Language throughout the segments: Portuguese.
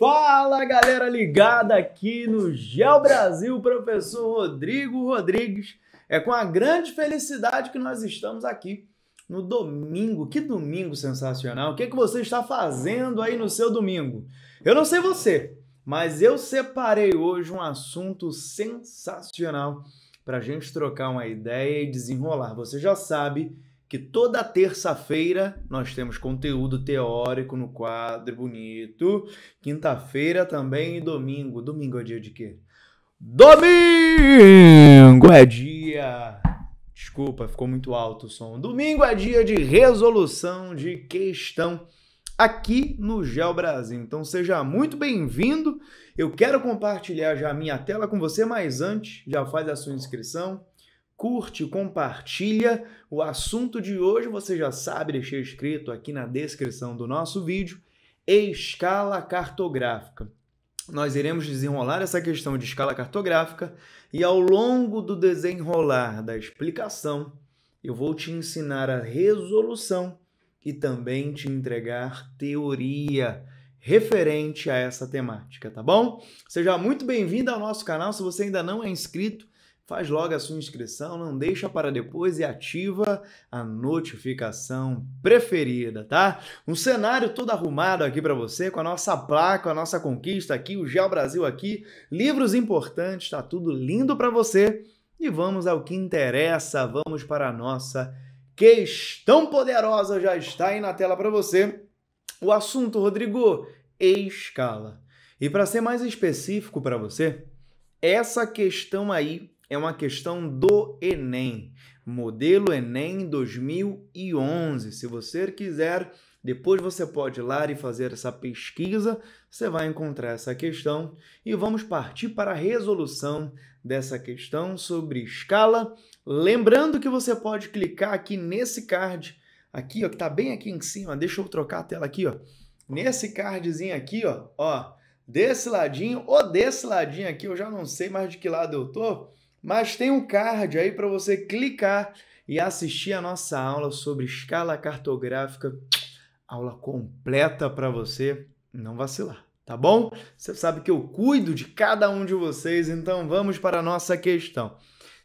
Fala galera ligada aqui no Geo Brasil, professor Rodrigo Rodrigues. É com a grande felicidade que nós estamos aqui no domingo. Que domingo sensacional! O que, é que você está fazendo aí no seu domingo? Eu não sei você, mas eu separei hoje um assunto sensacional para a gente trocar uma ideia e desenrolar. Você já sabe que toda terça-feira nós temos conteúdo teórico no quadro bonito. Quinta-feira também e domingo. Domingo é dia de quê? Domingo é dia. Desculpa, ficou muito alto o som. Domingo é dia de resolução de questão aqui no Geo Brasil. Então seja muito bem-vindo. Eu quero compartilhar já a minha tela com você, mas antes já faz a sua inscrição curte, compartilha. O assunto de hoje você já sabe, deixei escrito aqui na descrição do nosso vídeo: escala cartográfica. Nós iremos desenrolar essa questão de escala cartográfica e ao longo do desenrolar da explicação, eu vou te ensinar a resolução e também te entregar teoria referente a essa temática, tá bom? Seja muito bem-vindo ao nosso canal. Se você ainda não é inscrito, Faz logo a sua inscrição, não deixa para depois e ativa a notificação preferida, tá? Um cenário todo arrumado aqui para você, com a nossa placa, a nossa conquista aqui, o Geo Brasil aqui, livros importantes, tá tudo lindo para você. E vamos ao que interessa, vamos para a nossa questão poderosa, já está aí na tela para você. O assunto, Rodrigo, escala. E para ser mais específico para você, essa questão aí é uma questão do Enem, modelo Enem 2011. Se você quiser, depois você pode ir lá e fazer essa pesquisa, você vai encontrar essa questão e vamos partir para a resolução dessa questão sobre escala. Lembrando que você pode clicar aqui nesse card, aqui ó, que está bem aqui em cima, deixa eu trocar a tela aqui, ó. Nesse cardzinho aqui, ó, ó, desse ladinho ou desse ladinho aqui, eu já não sei mais de que lado eu tô. Mas tem um card aí para você clicar e assistir a nossa aula sobre escala cartográfica, aula completa para você não vacilar, tá bom? Você sabe que eu cuido de cada um de vocês, então vamos para a nossa questão.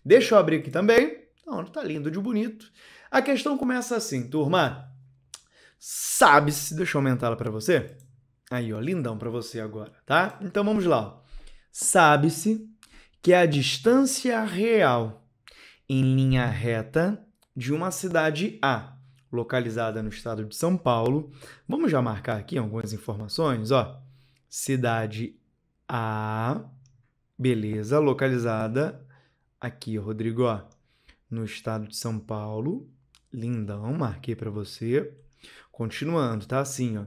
Deixa eu abrir aqui também. Não, tá lindo de bonito. A questão começa assim, turma. Sabe-se, deixa eu aumentar ela para você. Aí, ó, lindão para você agora, tá? Então vamos lá. Sabe-se que é a distância real em linha reta de uma cidade A, localizada no estado de São Paulo. Vamos já marcar aqui algumas informações, ó. Cidade A, beleza, localizada aqui, Rodrigo, ó, no estado de São Paulo. Lindão, marquei para você. Continuando, tá assim, ó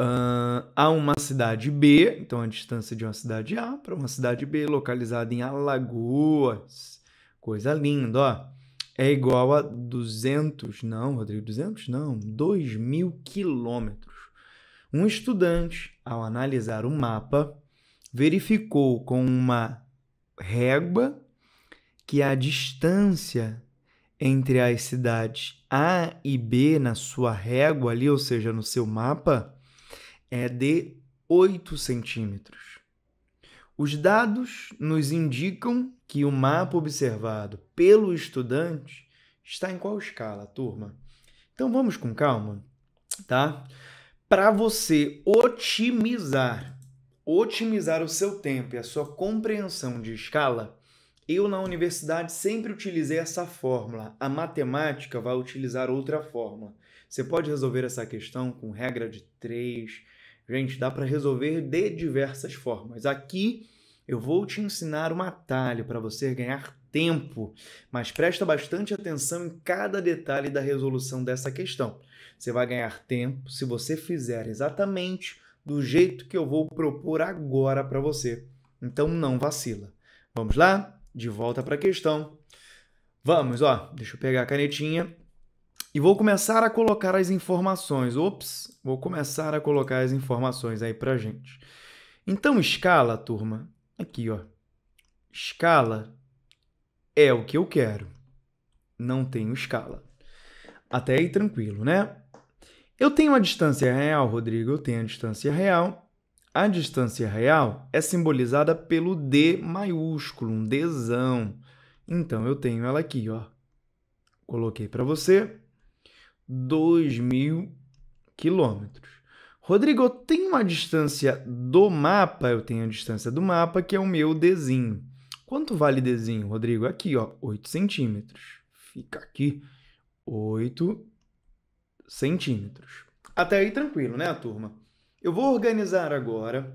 uh, a uma cidade B, então a distância de uma cidade A para uma cidade B, localizada em Alagoas. Coisa linda, ó. É igual a 200, não, Rodrigo, 200? Não, 2 mil quilômetros. Um estudante, ao analisar o mapa, verificou com uma régua que a distância entre as cidades A e B na sua régua ali, ou seja, no seu mapa, é de 8 centímetros. Os dados nos indicam que o mapa observado pelo estudante está em qual escala, turma? Então vamos com calma, tá? Para você otimizar, otimizar o seu tempo e a sua compreensão de escala, eu na universidade sempre utilizei essa fórmula. A matemática vai utilizar outra fórmula. Você pode resolver essa questão com regra de 3, Gente, dá para resolver de diversas formas. Aqui eu vou te ensinar um atalho para você ganhar tempo, mas presta bastante atenção em cada detalhe da resolução dessa questão. Você vai ganhar tempo se você fizer exatamente do jeito que eu vou propor agora para você. Então não vacila. Vamos lá? De volta para a questão. Vamos, ó, deixa eu pegar a canetinha e vou começar a colocar as informações. Ops, vou começar a colocar as informações aí para gente. Então, escala, turma, aqui, ó. Escala é o que eu quero. Não tenho escala. Até aí tranquilo, né? Eu tenho a distância real, Rodrigo, eu tenho a distância real. A distância real é simbolizada pelo D maiúsculo, um Dzão. Então eu tenho ela aqui, ó. Coloquei para você. 2 mil quilômetros. Rodrigo, eu tenho uma distância do mapa, eu tenho a distância do mapa, que é o meu Dzinho. Quanto vale Dzinho, Rodrigo? Aqui, ó, 8 centímetros. Fica aqui, 8 centímetros. Até aí tranquilo, né, turma? Eu vou organizar agora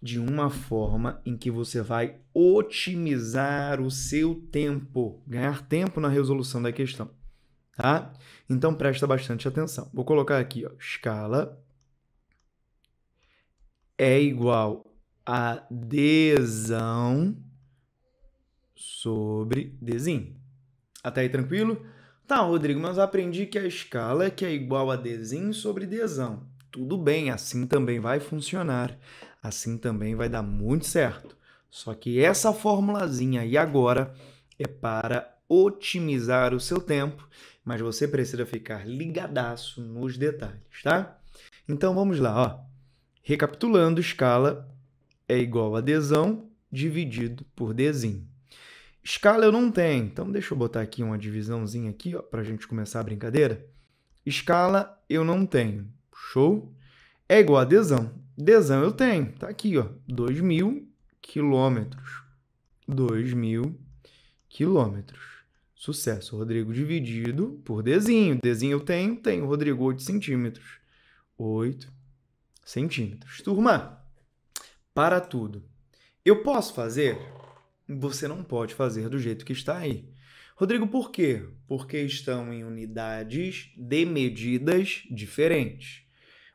de uma forma em que você vai otimizar o seu tempo, ganhar tempo na resolução da questão tá? Então presta bastante atenção. Vou colocar aqui, ó, escala é igual a desão sobre desim. Até aí tranquilo? Tá, Rodrigo, mas aprendi que a escala que é igual a desim sobre desão. Tudo bem, assim também vai funcionar. Assim também vai dar muito certo. Só que essa formulazinha aí agora é para otimizar o seu tempo, mas você precisa ficar ligadaço nos detalhes, tá? Então vamos lá, ó. Recapitulando, escala é igual a adesão dividido por desenho. Escala eu não tenho, então deixa eu botar aqui uma divisãozinha aqui, ó, para a gente começar a brincadeira. Escala eu não tenho, show? É igual a adesão. Desão eu tenho, tá aqui, ó, 2 mil quilômetros. 2 mil quilômetros. Sucesso, Rodrigo, dividido por Dzinho. Dzinho eu tenho, tenho, Rodrigo, 8 centímetros. 8 centímetros. Turma, para tudo. Eu posso fazer? Você não pode fazer do jeito que está aí. Rodrigo, por quê? Porque estão em unidades de medidas diferentes.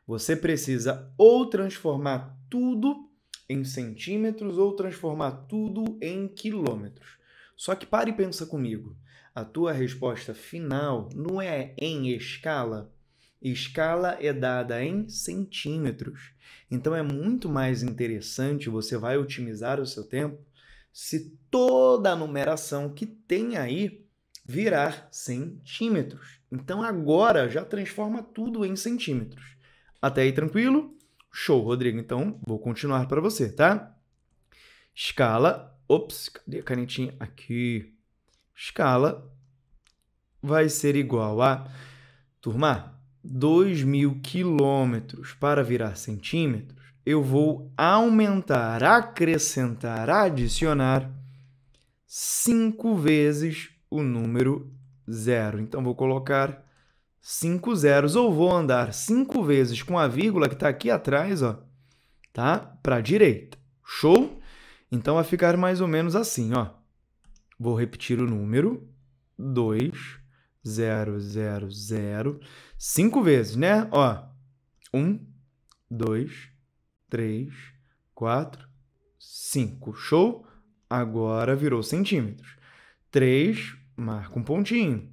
Você precisa ou transformar tudo em centímetros ou transformar tudo em quilômetros. Só que pare e pensa comigo a tua resposta final não é em escala. Escala é dada em centímetros. Então é muito mais interessante, você vai otimizar o seu tempo se toda a numeração que tem aí virar centímetros. Então agora já transforma tudo em centímetros. Até aí tranquilo? Show, Rodrigo. Então vou continuar para você, tá? Escala. Ops, cadê a canetinha? Aqui escala vai ser igual a, turma, 2.000 mil quilômetros para virar centímetros, eu vou aumentar, acrescentar, adicionar cinco vezes o número zero. Então, vou colocar cinco zeros, ou vou andar cinco vezes com a vírgula que está aqui atrás, ó, tá? Para a direita. Show? Então, vai ficar mais ou menos assim, ó. Vou repetir o número. 2, 0, 0, 0. Cinco vezes, né? Ó. Um, dois, três, quatro, cinco. Show? Agora virou centímetros. Três, marca um pontinho.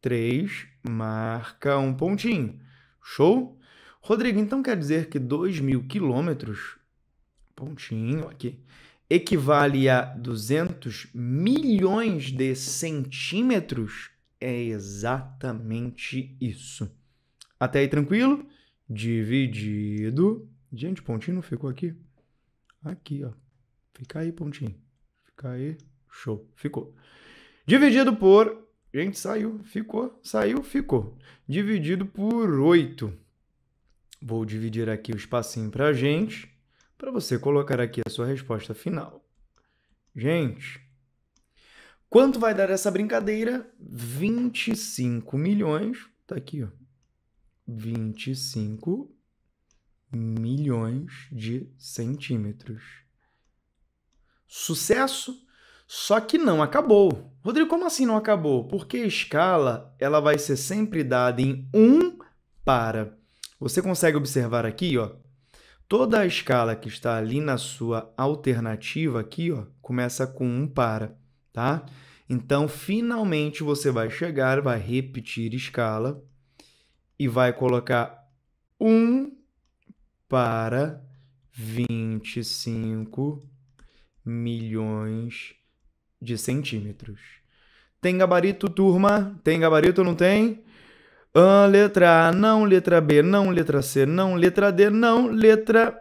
Três, marca um pontinho. Show? Rodrigo, então quer dizer que 2 mil quilômetros, pontinho aqui, equivale a 200 milhões de centímetros, é exatamente isso. Até aí tranquilo? Dividido. Gente, pontinho não ficou aqui? Aqui, ó. Fica aí, pontinho. Fica aí. Show. Ficou. Dividido por. Gente, saiu. Ficou. Saiu, ficou. Dividido por 8. Vou dividir aqui o espacinho para gente para você colocar aqui a sua resposta final. Gente, quanto vai dar essa brincadeira? 25 milhões. Tá aqui, ó. 25 milhões de centímetros. Sucesso? Só que não acabou. Rodrigo, como assim não acabou? Porque a escala ela vai ser sempre dada em 1 para. Você consegue observar aqui, ó, Toda a escala que está ali na sua alternativa aqui, ó, começa com um para, tá? Então, finalmente você vai chegar, vai repetir escala e vai colocar um para 25 milhões de centímetros. Tem gabarito, turma? Tem gabarito ou não tem? Ah, letra A, não. Letra B, não. Letra C, não. Letra D, não. Letra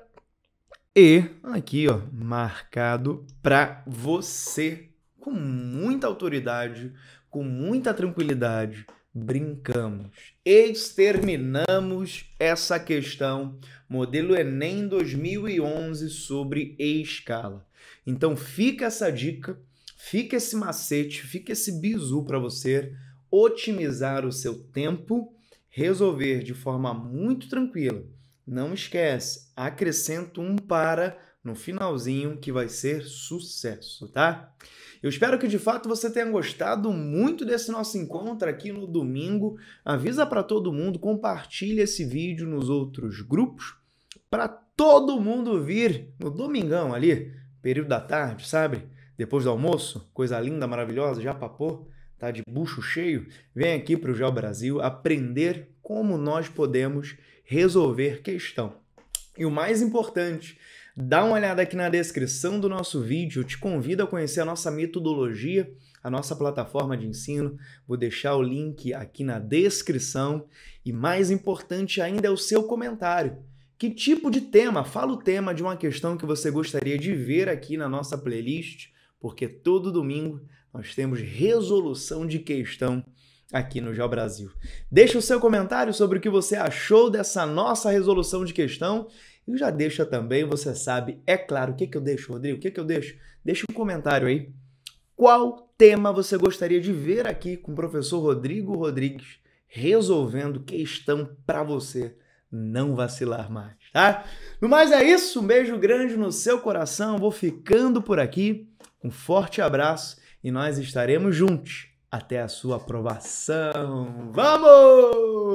E, aqui, ó, marcado para você. Com muita autoridade, com muita tranquilidade, brincamos, exterminamos essa questão, modelo Enem 2011 sobre escala. Então fica essa dica, fica esse macete, fica esse bizu para você otimizar o seu tempo, resolver de forma muito tranquila. Não esquece, acrescento um para no finalzinho que vai ser sucesso, tá? Eu espero que de fato você tenha gostado muito desse nosso encontro aqui no domingo. Avisa para todo mundo, compartilha esse vídeo nos outros grupos para todo mundo vir no domingão ali, período da tarde, sabe? Depois do almoço, coisa linda, maravilhosa, já papou tá de bucho cheio, vem aqui para o Geo Brasil aprender como nós podemos resolver questão. E o mais importante, dá uma olhada aqui na descrição do nosso vídeo, te convido a conhecer a nossa metodologia, a nossa plataforma de ensino. Vou deixar o link aqui na descrição e mais importante ainda é o seu comentário. Que tipo de tema? Fala o tema de uma questão que você gostaria de ver aqui na nossa playlist, porque todo domingo nós temos resolução de questão aqui no Geo Brasil. Deixa o seu comentário sobre o que você achou dessa nossa resolução de questão e já deixa também, você sabe, é claro, o que, que eu deixo, Rodrigo? O que, que eu deixo? Deixa um comentário aí. Qual tema você gostaria de ver aqui com o professor Rodrigo Rodrigues resolvendo questão para você não vacilar mais, tá? No mais é isso, um beijo grande no seu coração, vou ficando por aqui. Um forte abraço e nós estaremos juntos até a sua aprovação. Vamos!